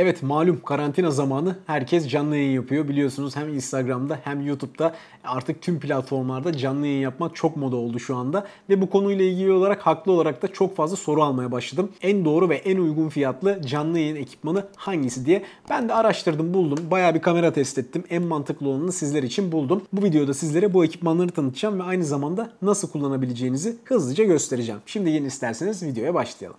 Evet malum karantina zamanı herkes canlı yayın yapıyor biliyorsunuz hem Instagram'da hem YouTube'da artık tüm platformlarda canlı yayın yapmak çok moda oldu şu anda ve bu konuyla ilgili olarak haklı olarak da çok fazla soru almaya başladım. En doğru ve en uygun fiyatlı canlı yayın ekipmanı hangisi diye ben de araştırdım buldum baya bir kamera test ettim en mantıklı olanını sizler için buldum. Bu videoda sizlere bu ekipmanları tanıtacağım ve aynı zamanda nasıl kullanabileceğinizi hızlıca göstereceğim. Şimdi yeni isterseniz videoya başlayalım.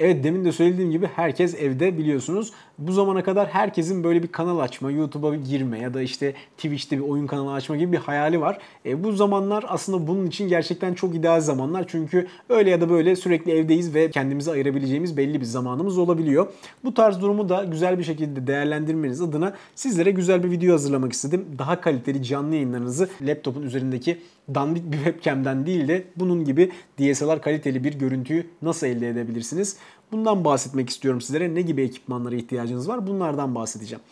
Evet demin de söylediğim gibi herkes evde biliyorsunuz. Bu zamana kadar herkesin böyle bir kanal açma, YouTube'a bir girme ya da işte Twitch'te bir oyun kanalı açma gibi bir hayali var. E, bu zamanlar aslında bunun için gerçekten çok ideal zamanlar. Çünkü öyle ya da böyle sürekli evdeyiz ve kendimizi ayırabileceğimiz belli bir zamanımız olabiliyor. Bu tarz durumu da güzel bir şekilde değerlendirmeniz adına sizlere güzel bir video hazırlamak istedim. Daha kaliteli canlı yayınlarınızı laptopun üzerindeki dandik bir webcam'den değil de bunun gibi DSLR kaliteli bir görüntüyü nasıl elde edebilirsiniz? Bundan bahsetmek istiyorum sizlere. Ne gibi ekipmanlara ihtiyacınız var? Bunlardan bahsedeceğim.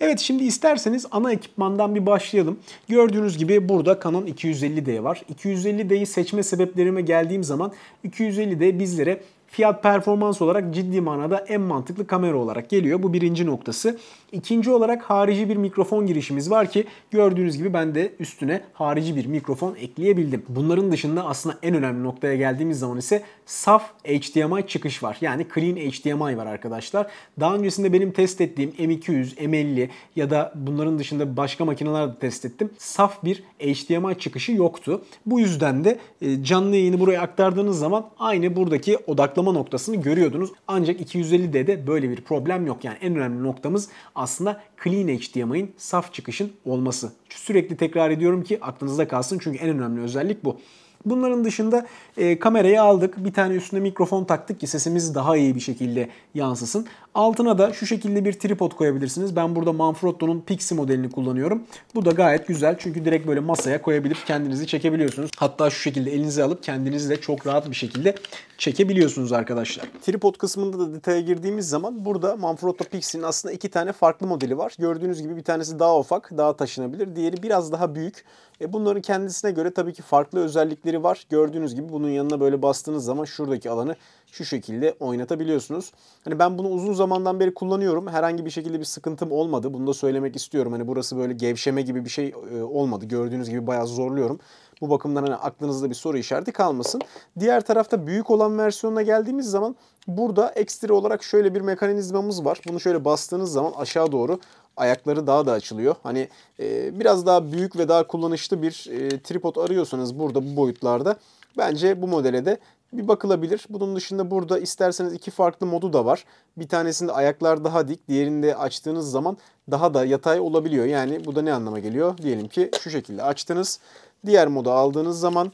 Evet şimdi isterseniz ana ekipmandan bir başlayalım. Gördüğünüz gibi burada Canon 250D var. 250D'yi seçme sebeplerime geldiğim zaman 250D bizlere fiyat performans olarak ciddi manada en mantıklı kamera olarak geliyor. Bu birinci noktası. İkinci olarak harici bir mikrofon girişimiz var ki gördüğünüz gibi ben de üstüne harici bir mikrofon ekleyebildim. Bunların dışında aslında en önemli noktaya geldiğimiz zaman ise saf HDMI çıkış var. Yani clean HDMI var arkadaşlar. Daha öncesinde benim test ettiğim M200, M50 ya da bunların dışında başka makineler de test ettim. Saf bir HDMI çıkışı yoktu. Bu yüzden de e, canlı yayını buraya aktardığınız zaman aynı buradaki odaklama noktasını görüyordunuz. Ancak 250D'de böyle bir problem yok. Yani en önemli noktamız aslında clean HDMI'nin saf çıkışın olması. Sürekli tekrar ediyorum ki aklınızda kalsın çünkü en önemli özellik bu. Bunların dışında e, kamerayı aldık. Bir tane üstüne mikrofon taktık ki sesimiz daha iyi bir şekilde yansısın. Altına da şu şekilde bir tripod koyabilirsiniz. Ben burada Manfrotto'nun Pixi modelini kullanıyorum. Bu da gayet güzel çünkü direkt böyle masaya koyabilip kendinizi çekebiliyorsunuz. Hatta şu şekilde elinize alıp kendinizi de çok rahat bir şekilde çekebiliyorsunuz arkadaşlar. Tripod kısmında da detaya girdiğimiz zaman burada Manfrotto Pixi'nin aslında iki tane farklı modeli var. Gördüğünüz gibi bir tanesi daha ufak, daha taşınabilir. Diğeri biraz daha büyük. E bunların kendisine göre tabii ki farklı özellikleri var. Gördüğünüz gibi bunun yanına böyle bastığınız zaman şuradaki alanı şu şekilde oynatabiliyorsunuz. Hani ben bunu uzun zamandan beri kullanıyorum. Herhangi bir şekilde bir sıkıntım olmadı. Bunu da söylemek istiyorum. Hani burası böyle gevşeme gibi bir şey e, olmadı. Gördüğünüz gibi bayağı zorluyorum. Bu bakımdan hani aklınızda bir soru işareti kalmasın. Diğer tarafta büyük olan versiyonuna geldiğimiz zaman burada ekstra olarak şöyle bir mekanizmamız var. Bunu şöyle bastığınız zaman aşağı doğru ayakları daha da açılıyor. Hani e, biraz daha büyük ve daha kullanışlı bir e, tripod arıyorsanız burada bu boyutlarda bence bu modele de bir bakılabilir. Bunun dışında burada isterseniz iki farklı modu da var. Bir tanesinde ayaklar daha dik, diğerinde açtığınız zaman daha da yatay olabiliyor. Yani bu da ne anlama geliyor? Diyelim ki şu şekilde açtınız. Diğer modu aldığınız zaman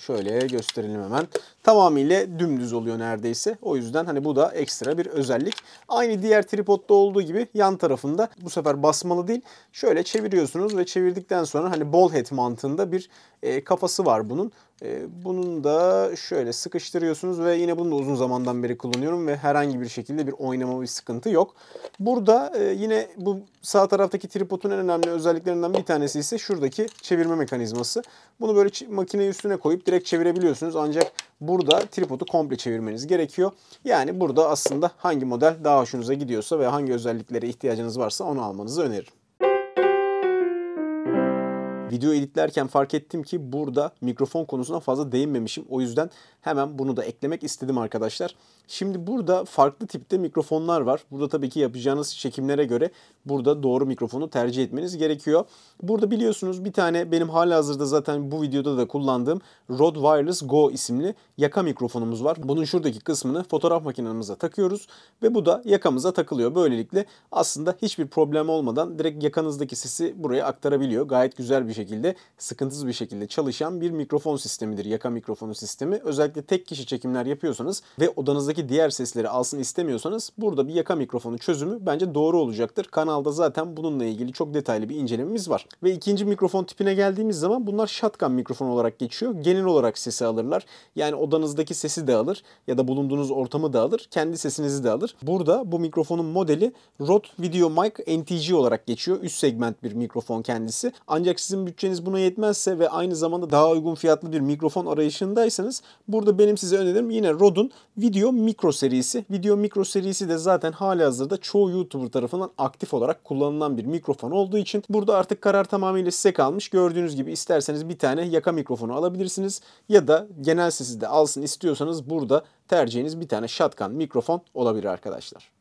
şöyle gösterelim hemen tamamıyla dümdüz oluyor neredeyse. O yüzden hani bu da ekstra bir özellik. Aynı diğer tripodda olduğu gibi yan tarafında bu sefer basmalı değil. Şöyle çeviriyorsunuz ve çevirdikten sonra hani ball head mantığında bir e, kafası var bunun. E, bunun da şöyle sıkıştırıyorsunuz ve yine bunu da uzun zamandan beri kullanıyorum ve herhangi bir şekilde bir oynama bir sıkıntı yok. Burada e, yine bu sağ taraftaki tripodun en önemli özelliklerinden bir tanesi ise şuradaki çevirme mekanizması. Bunu böyle makine üstüne koyup direkt çevirebiliyorsunuz ancak Burada tripodu komple çevirmeniz gerekiyor. Yani burada aslında hangi model daha hoşunuza gidiyorsa ve hangi özelliklere ihtiyacınız varsa onu almanızı öneririm. Video editlerken fark ettim ki burada mikrofon konusuna fazla değinmemişim. O yüzden Hemen bunu da eklemek istedim arkadaşlar. Şimdi burada farklı tipte mikrofonlar var. Burada tabii ki yapacağınız çekimlere göre burada doğru mikrofonu tercih etmeniz gerekiyor. Burada biliyorsunuz bir tane benim hala hazırda zaten bu videoda da kullandığım Rode Wireless Go isimli yaka mikrofonumuz var. Bunun şuradaki kısmını fotoğraf makinemize takıyoruz ve bu da yakamıza takılıyor. Böylelikle aslında hiçbir problem olmadan direkt yakanızdaki sesi buraya aktarabiliyor. Gayet güzel bir şekilde, sıkıntısız bir şekilde çalışan bir mikrofon sistemidir. Yaka mikrofonu sistemi. Özellikle özellikle tek kişi çekimler yapıyorsanız ve odanızdaki diğer sesleri alsın istemiyorsanız burada bir yaka mikrofonu çözümü bence doğru olacaktır. Kanalda zaten bununla ilgili çok detaylı bir incelememiz var. Ve ikinci mikrofon tipine geldiğimiz zaman bunlar shotgun mikrofon olarak geçiyor. Genel olarak sesi alırlar. Yani odanızdaki sesi de alır ya da bulunduğunuz ortamı da alır. Kendi sesinizi de alır. Burada bu mikrofonun modeli Rode VideoMic NTG olarak geçiyor. Üst segment bir mikrofon kendisi. Ancak sizin bütçeniz buna yetmezse ve aynı zamanda daha uygun fiyatlı bir mikrofon arayışındaysanız bu Burada benim size önerim yine Rodun Video Mikro serisi. Video Mikro serisi de zaten hali hazırda çoğu YouTuber tarafından aktif olarak kullanılan bir mikrofon olduğu için burada artık karar tamamıyla size kalmış. Gördüğünüz gibi isterseniz bir tane yaka mikrofonu alabilirsiniz ya da genel sesi de alsın istiyorsanız burada tercihiniz bir tane shotgun mikrofon olabilir arkadaşlar.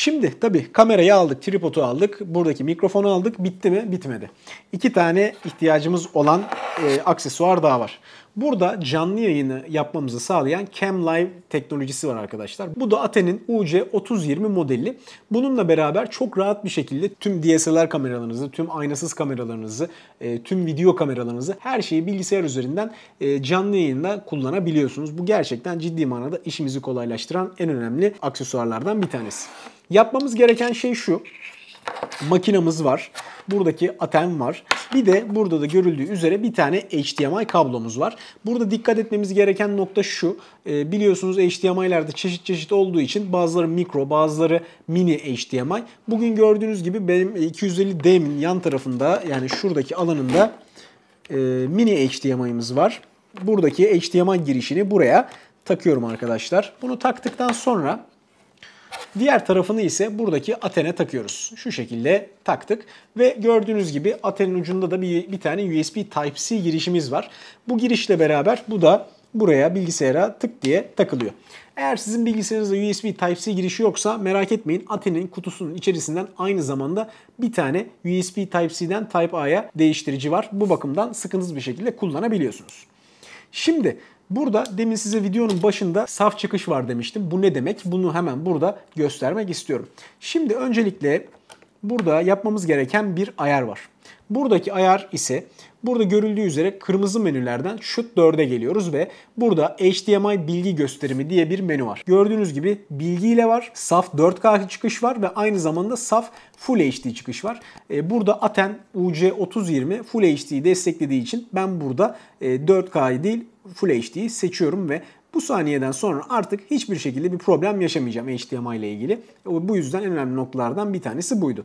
Şimdi tabii kamerayı aldık, tripodu aldık, buradaki mikrofonu aldık. Bitti mi? Bitmedi. İki tane ihtiyacımız olan e, aksesuar daha var. Burada canlı yayını yapmamızı sağlayan Cam Live teknolojisi var arkadaşlar. Bu da Aten'in UC3020 modeli. Bununla beraber çok rahat bir şekilde tüm DSLR kameralarınızı, tüm aynasız kameralarınızı, e, tüm video kameralarınızı her şeyi bilgisayar üzerinden e, canlı yayında kullanabiliyorsunuz. Bu gerçekten ciddi manada işimizi kolaylaştıran en önemli aksesuarlardan bir tanesi. Yapmamız gereken şey şu. Makinamız var. Buradaki atem var. Bir de burada da görüldüğü üzere bir tane HDMI kablomuz var. Burada dikkat etmemiz gereken nokta şu. Ee, biliyorsunuz HDMI'lerde çeşit çeşit olduğu için bazıları mikro, bazıları mini HDMI. Bugün gördüğünüz gibi benim 250D'min yan tarafında yani şuradaki alanında e, mini HDMI'miz var. Buradaki HDMI girişini buraya takıyorum arkadaşlar. Bunu taktıktan sonra Diğer tarafını ise buradaki Aten'e takıyoruz. Şu şekilde taktık ve gördüğünüz gibi Aten'in ucunda da bir, bir tane USB Type-C girişimiz var. Bu girişle beraber bu da buraya bilgisayara tık diye takılıyor. Eğer sizin bilgisayarınızda USB Type-C girişi yoksa merak etmeyin Aten'in kutusunun içerisinden aynı zamanda bir tane USB Type-C'den Type-A'ya değiştirici var. Bu bakımdan sıkıntısız bir şekilde kullanabiliyorsunuz. Şimdi Burada demin size videonun başında saf çıkış var demiştim. Bu ne demek? Bunu hemen burada göstermek istiyorum. Şimdi öncelikle burada yapmamız gereken bir ayar var. Buradaki ayar ise burada görüldüğü üzere kırmızı menülerden şu 4'e geliyoruz ve burada HDMI bilgi gösterimi diye bir menü var. Gördüğünüz gibi bilgiyle var. Saf 4K çıkış var ve aynı zamanda saf Full HD çıkış var. E, burada Aten UC3020 Full HD'yi desteklediği için ben burada 4 e, k değil Full HD'yi seçiyorum ve bu saniyeden sonra artık hiçbir şekilde bir problem yaşamayacağım HDMI ile ilgili. Bu yüzden en önemli noktalardan bir tanesi buydu.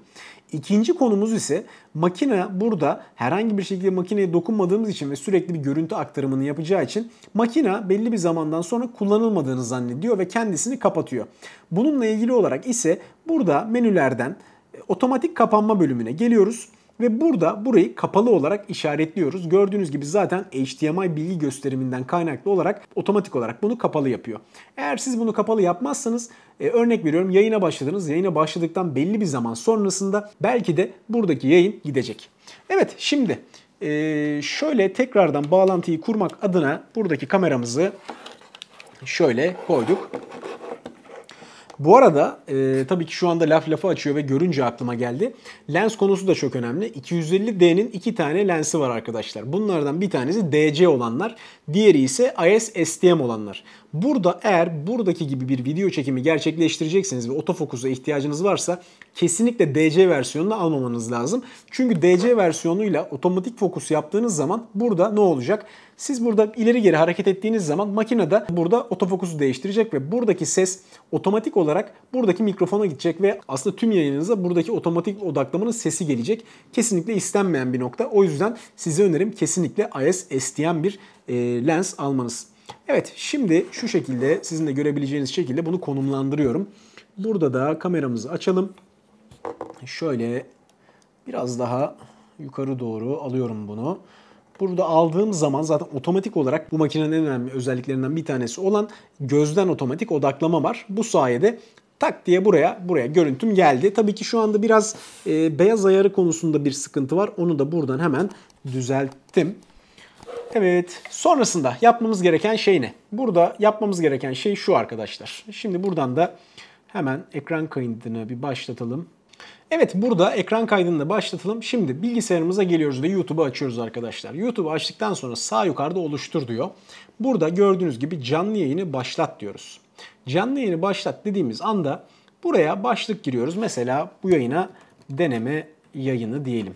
İkinci konumuz ise makine burada herhangi bir şekilde makineye dokunmadığımız için ve sürekli bir görüntü aktarımını yapacağı için makine belli bir zamandan sonra kullanılmadığını zannediyor ve kendisini kapatıyor. Bununla ilgili olarak ise burada menülerden e, otomatik kapanma bölümüne geliyoruz. Ve burada burayı kapalı olarak işaretliyoruz. Gördüğünüz gibi zaten HDMI bilgi gösteriminden kaynaklı olarak otomatik olarak bunu kapalı yapıyor. Eğer siz bunu kapalı yapmazsanız e, örnek veriyorum yayına başladınız. Yayına başladıktan belli bir zaman sonrasında belki de buradaki yayın gidecek. Evet şimdi e, şöyle tekrardan bağlantıyı kurmak adına buradaki kameramızı şöyle koyduk. Bu arada e, tabii ki şu anda laf lafa açıyor ve görünce aklıma geldi. Lens konusu da çok önemli. 250D'nin iki tane lensi var arkadaşlar. Bunlardan bir tanesi DC olanlar, diğeri ise IS STM olanlar. Burada eğer buradaki gibi bir video çekimi gerçekleştirecekseniz ve otofokusa ihtiyacınız varsa kesinlikle DC versiyonunu almamanız lazım. Çünkü DC versiyonuyla otomatik fokus yaptığınız zaman burada ne olacak? Siz burada ileri geri hareket ettiğiniz zaman makine de burada otofokusu değiştirecek ve buradaki ses otomatik olarak buradaki mikrofona gidecek ve aslında tüm yayınınıza buradaki otomatik odaklamanın sesi gelecek. Kesinlikle istenmeyen bir nokta. O yüzden size önerim kesinlikle IS STM bir e, lens almanız. Evet şimdi şu şekilde sizin de görebileceğiniz şekilde bunu konumlandırıyorum. Burada da kameramızı açalım. Şöyle biraz daha yukarı doğru alıyorum bunu. Burada aldığım zaman zaten otomatik olarak bu makinenin en önemli özelliklerinden bir tanesi olan gözden otomatik odaklama var. Bu sayede tak diye buraya buraya görüntüm geldi. Tabii ki şu anda biraz e, beyaz ayarı konusunda bir sıkıntı var. Onu da buradan hemen düzelttim. Evet sonrasında yapmamız gereken şey ne? Burada yapmamız gereken şey şu arkadaşlar. Şimdi buradan da hemen ekran kaydını bir başlatalım. Evet burada ekran kaydını da başlatalım. Şimdi bilgisayarımıza geliyoruz ve YouTube'u açıyoruz arkadaşlar. YouTube'u açtıktan sonra sağ yukarıda oluştur diyor. Burada gördüğünüz gibi canlı yayını başlat diyoruz. Canlı yayını başlat dediğimiz anda buraya başlık giriyoruz. Mesela bu yayına deneme yayını diyelim.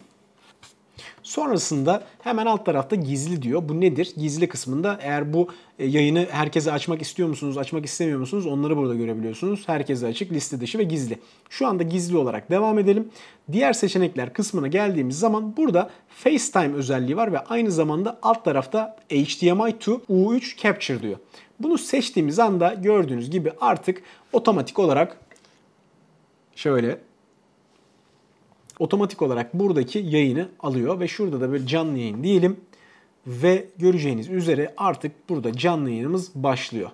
Sonrasında hemen alt tarafta gizli diyor. Bu nedir? Gizli kısmında eğer bu e, yayını herkese açmak istiyor musunuz, açmak istemiyor musunuz onları burada görebiliyorsunuz. Herkese açık, liste dışı ve gizli. Şu anda gizli olarak devam edelim. Diğer seçenekler kısmına geldiğimiz zaman burada FaceTime özelliği var ve aynı zamanda alt tarafta HDMI to U3 Capture diyor. Bunu seçtiğimiz anda gördüğünüz gibi artık otomatik olarak şöyle otomatik olarak buradaki yayını alıyor ve şurada da böyle canlı yayın diyelim ve göreceğiniz üzere artık burada canlı yayınımız başlıyor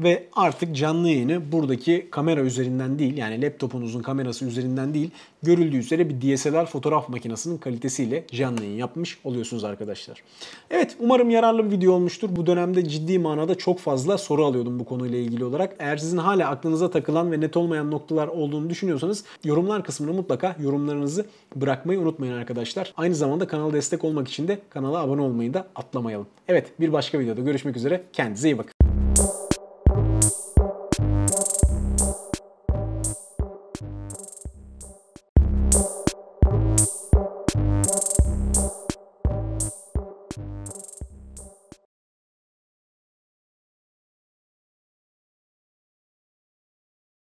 ve artık canlı yayını buradaki kamera üzerinden değil yani laptopunuzun kamerası üzerinden değil görüldüğü üzere bir DSLR fotoğraf makinesinin kalitesiyle canlı yayın yapmış oluyorsunuz arkadaşlar. Evet umarım yararlı bir video olmuştur. Bu dönemde ciddi manada çok fazla soru alıyordum bu konuyla ilgili olarak. Eğer sizin hala aklınıza takılan ve net olmayan noktalar olduğunu düşünüyorsanız yorumlar kısmına mutlaka yorumlarınızı bırakmayı unutmayın arkadaşlar. Aynı zamanda kanala destek olmak için de kanala abone olmayı da atlamayalım. Evet bir başka videoda görüşmek üzere. Kendinize iyi bakın.